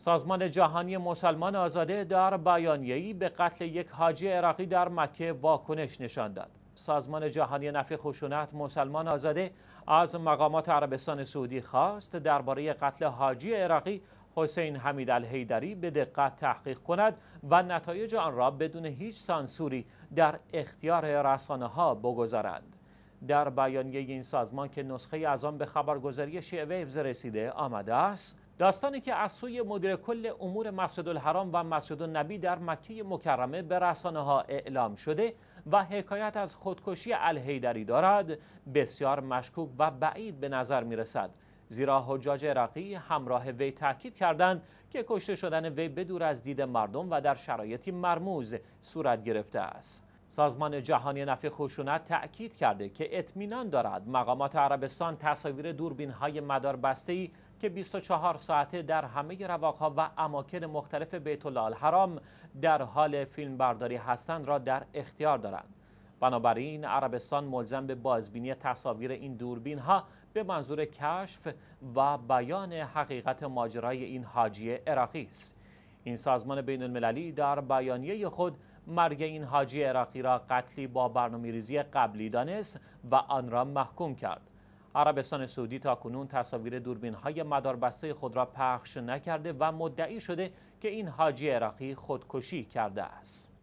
سازمان جهانی مسلمان آزاده در بیانیه‌ای به قتل یک حاجی عراقی در مکه واکنش نشان داد. سازمان جهانی نفی خشونت مسلمان آزاده از مقامات عربستان سعودی خواست درباره قتل حاجی عراقی حسین حمید الهیدری به دقت تحقیق کند و نتایج آن را بدون هیچ سانسوری در اختیار رسانه ها بگذارند. در بیانیه این سازمان که نسخه از آن به خبرگزاری شیعه ویوز رسیده آمده است داستانی که از سوی مدیر کل امور مسجد الحرام و مسجد النبی در مکه مکرمه به رسانه ها اعلام شده و حکایت از خودکشی الهیدری دارد بسیار مشکوک و بعید به نظر می رسد زیرا حجاج عراقی همراه وی تاکید کردند که کشته شدن وی بدور از دید مردم و در شرایطی مرموز صورت گرفته است سازمان جهانی نفی خشونت تأکید کرده که اطمینان دارد مقامات عربستان تصاویر دوربین های مدار بسته که 24 ساعته در همه ها و اماکن مختلف بیت الله در حال فیلمبرداری هستند را در اختیار دارند. بنابراین عربستان ملزم به بازبینی تصاویر این دوربین ها به منظور کشف و بیان حقیقت ماجرای این حاجی عراقی است. این سازمان بین المللی در بیانیه خود مرگ این حاجی عراقی را قتلی با برنامه ریزی قبلی دانست و آن را محکوم کرد. عربستان سعودی تا کنون تصاویر دوربین های مداربسته خود را پخش نکرده و مدعی شده که این حاجی عراقی خودکشی کرده است.